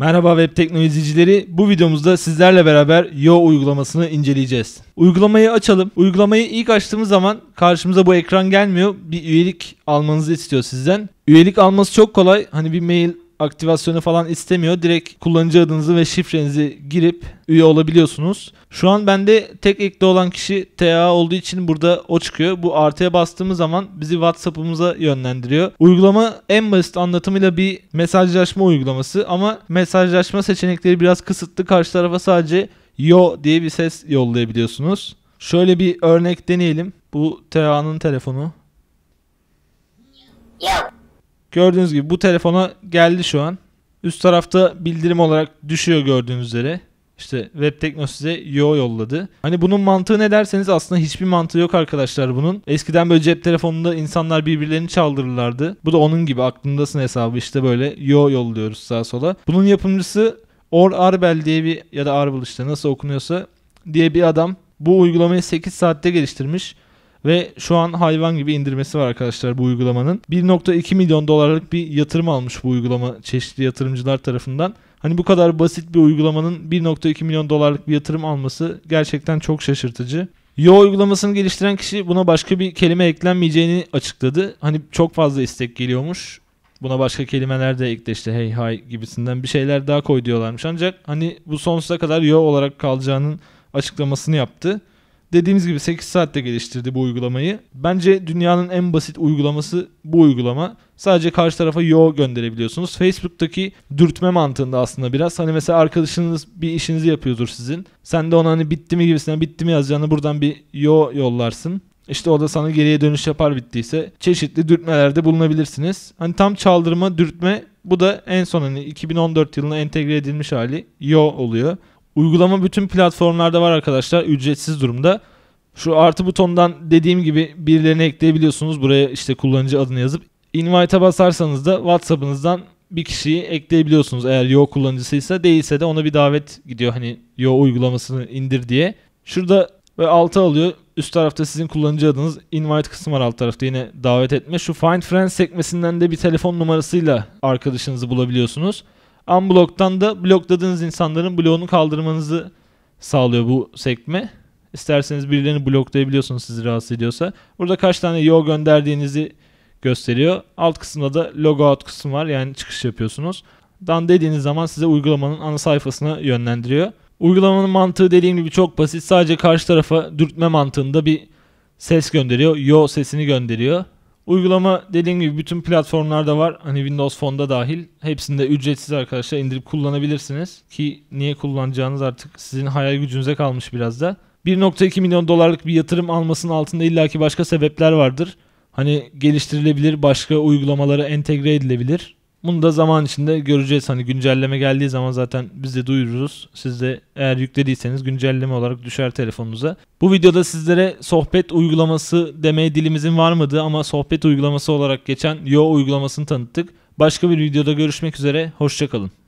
Merhaba web teknolojicileri. Bu videomuzda sizlerle beraber Yo uygulamasını inceleyeceğiz. Uygulamayı açalım. Uygulamayı ilk açtığımız zaman karşımıza bu ekran gelmiyor. Bir üyelik almanızı istiyor sizden. Üyelik alması çok kolay. Hani bir mail aktivasyonu falan istemiyor. Direkt kullanıcı adınızı ve şifrenizi girip üye olabiliyorsunuz. Şu an bende tek ekli olan kişi TA olduğu için burada o çıkıyor. Bu artıya bastığımız zaman bizi WhatsApp'ımıza yönlendiriyor. Uygulama en basit anlatımıyla bir mesajlaşma uygulaması ama mesajlaşma seçenekleri biraz kısıtlı. Karşı tarafa sadece yo diye bir ses yollayabiliyorsunuz. Şöyle bir örnek deneyelim. Bu TA'nın telefonu. Yo. Gördüğünüz gibi bu telefona geldi şu an. Üst tarafta bildirim olarak düşüyor gördüğünüz üzere. İşte Web Tekno size Yo yolladı. Hani bunun mantığı ne derseniz aslında hiçbir mantığı yok arkadaşlar bunun. Eskiden böyle cep telefonunda insanlar birbirlerini çaldırırlardı. Bu da onun gibi aklındasın hesabı işte böyle Yo yolluyoruz sağa sola. Bunun yapımcısı Or Arbel diye bir ya da Arbel işte nasıl okunuyorsa diye bir adam bu uygulamayı 8 saatte geliştirmiş. Ve şu an hayvan gibi indirmesi var arkadaşlar bu uygulamanın. 1.2 milyon dolarlık bir yatırım almış bu uygulama çeşitli yatırımcılar tarafından. Hani bu kadar basit bir uygulamanın 1.2 milyon dolarlık bir yatırım alması gerçekten çok şaşırtıcı. Yo uygulamasını geliştiren kişi buna başka bir kelime eklenmeyeceğini açıkladı. Hani çok fazla istek geliyormuş. Buna başka kelimeler de ekle işte hey hay gibisinden bir şeyler daha koy diyorlarmış. Ancak hani bu sonsuza kadar yo olarak kalacağının açıklamasını yaptı. Dediğimiz gibi 8 saatte geliştirdi bu uygulamayı. Bence dünyanın en basit uygulaması bu uygulama. Sadece karşı tarafa yo gönderebiliyorsunuz. Facebook'taki dürtme mantığında aslında biraz. Hani mesela arkadaşınız bir işinizi yapıyordur sizin. Sen de ona hani bitti mi gibisinden bitti mi yazacağını buradan bir yo yollarsın. İşte o da sana geriye dönüş yapar bittiyse çeşitli dürtmelerde bulunabilirsiniz. Hani tam çaldırma, dürtme bu da en son hani 2014 yılına entegre edilmiş hali yo oluyor. Uygulama bütün platformlarda var arkadaşlar. Ücretsiz durumda. Şu artı butondan dediğim gibi birilerini ekleyebiliyorsunuz. Buraya işte kullanıcı adını yazıp invite'a basarsanız da WhatsApp'ınızdan bir kişiyi ekleyebiliyorsunuz. Eğer Yo kullanıcısıysa değilse de ona bir davet gidiyor. Hani Yo uygulamasını indir diye. Şurada ve altı alıyor. Üst tarafta sizin kullanıcı adınız invite kısmı var alt tarafta yine davet etme. Şu find friends sekmesinden de bir telefon numarasıyla arkadaşınızı bulabiliyorsunuz. Unblock'tan da blokladığınız insanların bloğunu kaldırmanızı sağlıyor bu sekme. İsterseniz birilerini bloklayabiliyorsunuz sizi rahatsız ediyorsa. Burada kaç tane yo gönderdiğinizi gösteriyor. Alt kısımda da logout kısım var. Yani çıkış yapıyorsunuz. Dan dediğiniz zaman size uygulamanın ana sayfasına yönlendiriyor. Uygulamanın mantığı dediğim gibi çok basit. Sadece karşı tarafa dürtme mantığında bir ses gönderiyor. Yo sesini gönderiyor. Uygulama dediğim gibi bütün platformlarda var. Hani Windows Phone'da dahil. Hepsinde ücretsiz arkadaşlar indirip kullanabilirsiniz. Ki niye kullanacağınız artık sizin hayal gücünüze kalmış biraz da. 1.2 milyon dolarlık bir yatırım almasının altında illaki başka sebepler vardır. Hani geliştirilebilir, başka uygulamalara entegre edilebilir. Bunu da zaman içinde göreceğiz. Hani güncelleme geldiği zaman zaten biz de duyururuz. Siz de eğer yüklediyseniz güncelleme olarak düşer telefonunuza. Bu videoda sizlere sohbet uygulaması demeye dilimizin varmadığı ama sohbet uygulaması olarak geçen Yo uygulamasını tanıttık. Başka bir videoda görüşmek üzere. Hoşçakalın.